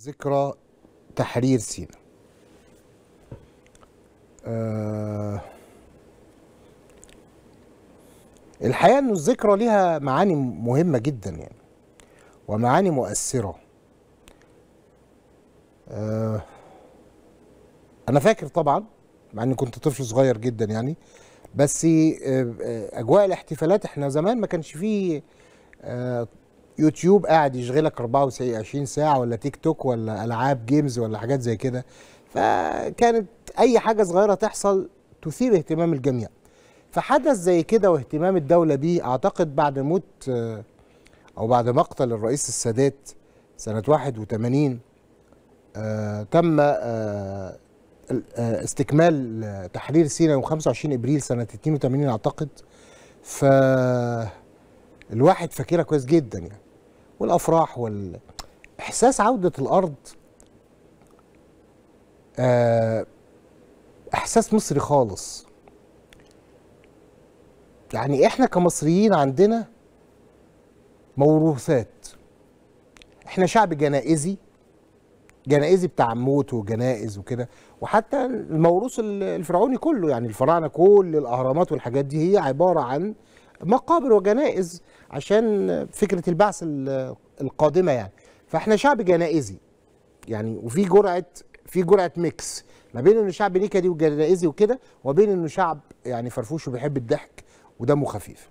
ذكرى تحرير سينا أه الحقيقه ان الذكرى ليها معاني مهمه جدا يعني ومعاني مؤثره أه انا فاكر طبعا مع اني كنت طفل صغير جدا يعني بس آه، آه، اجواء الاحتفالات احنا زمان ما كانش فيه آه، يوتيوب قاعد يشغلك 24 ساعه ولا تيك توك ولا العاب جيمز ولا حاجات زي كده فكانت اي حاجه صغيره تحصل تثير اهتمام الجميع فحدث زي كده واهتمام الدوله بيه اعتقد بعد موت او بعد مقتل الرئيس السادات سنه 81 آه، تم آه، آه، استكمال تحرير سيناء يوم 25 ابريل سنه 82 اعتقد فالواحد فاكرها كويس جدا يعني والافراح وال احساس عوده الارض آه، احساس مصري خالص يعني احنا كمصريين عندنا موروثات احنا شعب جنائزي جنائزي بتاع موت وجنائز وكده وحتى الموروث الفرعوني كله يعني الفراعنه كل الاهرامات والحاجات دي هي عباره عن مقابر وجنائز عشان فكره البعث القادمه يعني فاحنا شعب جنائزي يعني وفي جرعه في جرعه ميكس ما بين انه شعب نكدي وجنائزي وكده وبين انه شعب يعني فرفوش وبيحب الضحك ودمه خفيف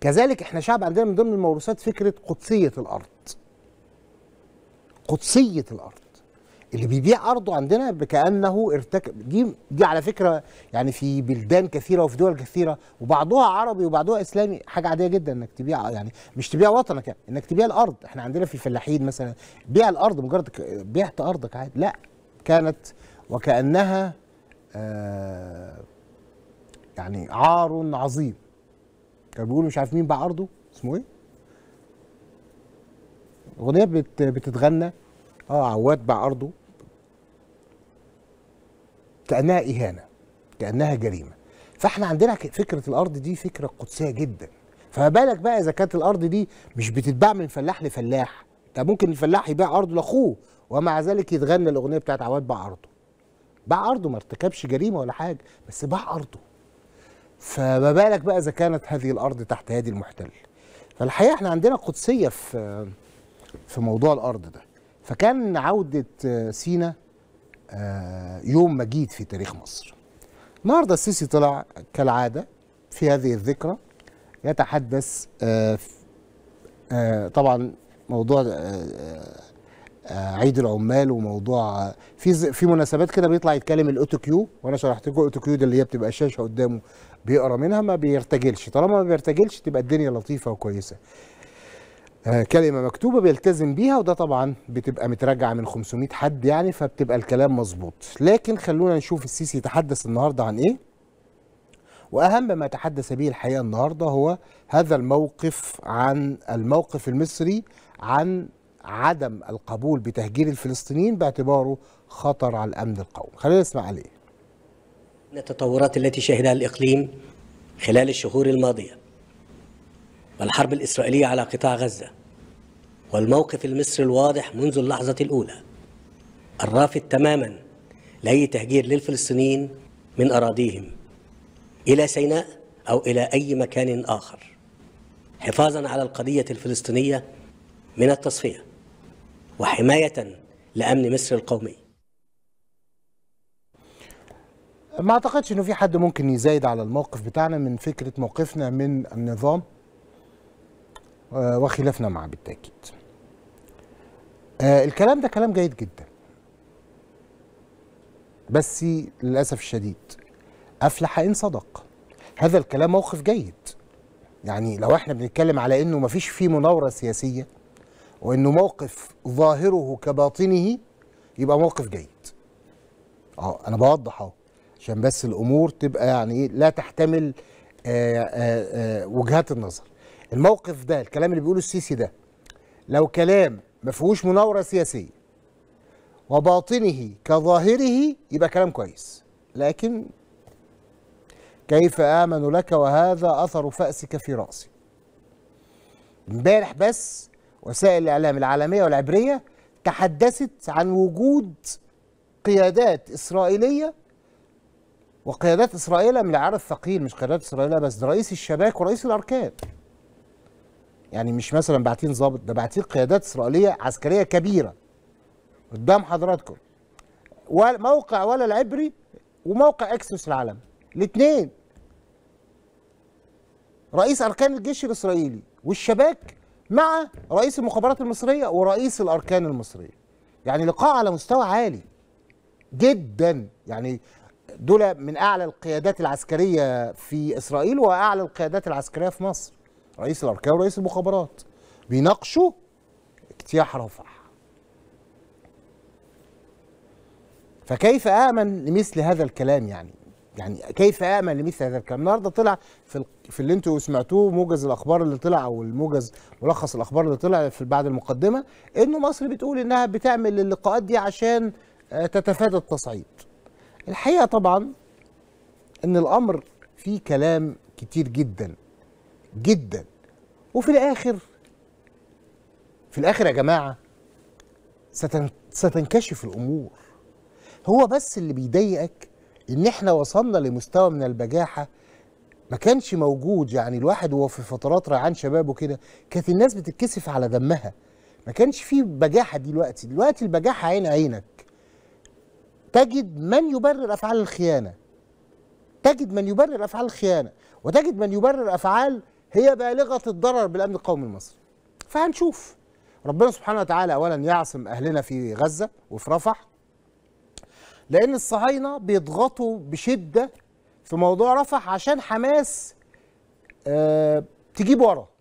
كذلك احنا شعب عندنا من ضمن الموروثات فكره قدسيه الارض قدسيه الارض اللي بيبيع ارضه عندنا كانه ارتكب دي دي على فكره يعني في بلدان كثيره وفي دول كثيره وبعضها عربي وبعضها اسلامي حاجه عاديه جدا انك تبيع يعني مش تبيع وطنك يعني انك تبيع الارض احنا عندنا في الفلاحين مثلا بيع الارض مجرد بيعت ارضك عادي لا كانت وكانها آه يعني عار عظيم كانوا بيقولوا مش عارف مين باع ارضه اسمه ايه؟ اغنيه بتتغنى اه عواد باع ارضه كانها اهانه كانها جريمه فاحنا عندنا فكره الارض دي فكره قدسيه جدا فما بالك بقى اذا كانت الارض دي مش بتتباع من فلاح لفلاح ده ممكن الفلاح يبيع ارضه لاخوه ومع ذلك يتغنى الاغنيه بتاعت عواد باع ارضه باع ارضه ما ارتكبش جريمه ولا حاجه بس باع ارضه فما بالك بقى اذا كانت هذه الارض تحت يد المحتل فالحقيقه احنا عندنا قدسيه في في موضوع الارض ده فكان عوده آه، سينا آه، يوم مجيد في تاريخ مصر النهارده السيسي طلع كالعاده في هذه الذكرى يتحدث آه، آه، طبعا موضوع عيد العمال وموضوع في في مناسبات كده بيطلع يتكلم الاوتو كيو وانا شرحت لكم الاوتو كيو ده اللي هي بتبقى الشاشه قدامه بيقرا منها ما بيرتجلش طالما ما بيرتجلش تبقى الدنيا لطيفه وكويسه آه، كلمه مكتوبه بيلتزم بيها وده طبعا بتبقى متراجعه من 500 حد يعني فبتبقى الكلام مظبوط لكن خلونا نشوف السيسي تحدث النهارده عن ايه واهم ما تحدث به الحقيقه النهارده هو هذا الموقف عن الموقف المصري عن عدم القبول بتهجير الفلسطينيين باعتباره خطر على الامن القومي خلينا نسمع عليه التطورات التي شهدها الاقليم خلال الشهور الماضيه والحرب الإسرائيلية على قطاع غزة والموقف المصري الواضح منذ اللحظة الأولى الرافض تماما لأي تهجير للفلسطينيين من أراضيهم إلى سيناء أو إلى أي مكان آخر حفاظا على القضية الفلسطينية من التصفية وحماية لأمن مصر القومي ما اعتقدش انه في حد ممكن يزايد على الموقف بتاعنا من فكره موقفنا من النظام آه، وخلافنا معه بالتاكيد آه، الكلام ده كلام جيد جدا بس للاسف الشديد افلح ان صدق هذا الكلام موقف جيد يعني لو احنا بنتكلم على انه مفيش فيه مناوره سياسيه وانه موقف ظاهره كباطنه يبقى موقف جيد اه انا بوضح اهو عشان بس الامور تبقى يعني ايه لا تحتمل آآ آه، آآ وجهات النظر الموقف ده الكلام اللي بيقوله السيسي ده لو كلام ما فيهوش مناوره سياسيه وباطنه كظاهره يبقى كلام كويس لكن كيف آمن لك وهذا أثر فأسك في رأسي امبارح بس وسائل الإعلام العالمية والعبرية تحدثت عن وجود قيادات إسرائيلية وقيادات إسرائيلية من العرب الثقيل مش قيادات إسرائيلية بس رئيس الشباك ورئيس الأركان يعني مش مثلا باعتين ظابط ده باعتين قيادات اسرائيليه عسكريه كبيره قدام حضراتكم موقع ولا العبري وموقع اكسس العالمي الاثنين رئيس اركان الجيش الاسرائيلي والشباك مع رئيس المخابرات المصريه ورئيس الاركان المصريه يعني لقاء على مستوى عالي جدا يعني دول من اعلى القيادات العسكريه في اسرائيل واعلى القيادات العسكريه في مصر رئيس الاركان ورئيس المخابرات بيناقشوا اجتياح رفح فكيف امن لمثل هذا الكلام يعني يعني كيف امن لمثل هذا الكلام النهارده طلع في في اللي انتوا سمعتوه موجز الاخبار اللي طلع او الموجز ملخص الاخبار اللي طلع في بعد المقدمه انه مصر بتقول انها بتعمل اللقاءات دي عشان آه، تتفادى التصعيد الحقيقه طبعا ان الامر فيه كلام كتير جدا جدا وفي الاخر في الاخر يا جماعه ستنكشف الامور هو بس اللي بيضايقك ان احنا وصلنا لمستوى من البجاحه ما كانش موجود يعني الواحد وهو في فترات ريعان شبابه كده كانت الناس بتتكسف على دمها ما كانش في بجاحه دلوقتي دلوقتي البجاحه عين عينك تجد من يبرر افعال الخيانه تجد من يبرر افعال الخيانه وتجد من يبرر افعال هي بالغه الضرر بالامن القومي المصري فهنشوف ربنا سبحانه وتعالى اولا يعصم اهلنا في غزه وفي رفح لان الصهاينه بيضغطوا بشده في موضوع رفح عشان حماس أه تجيب ورا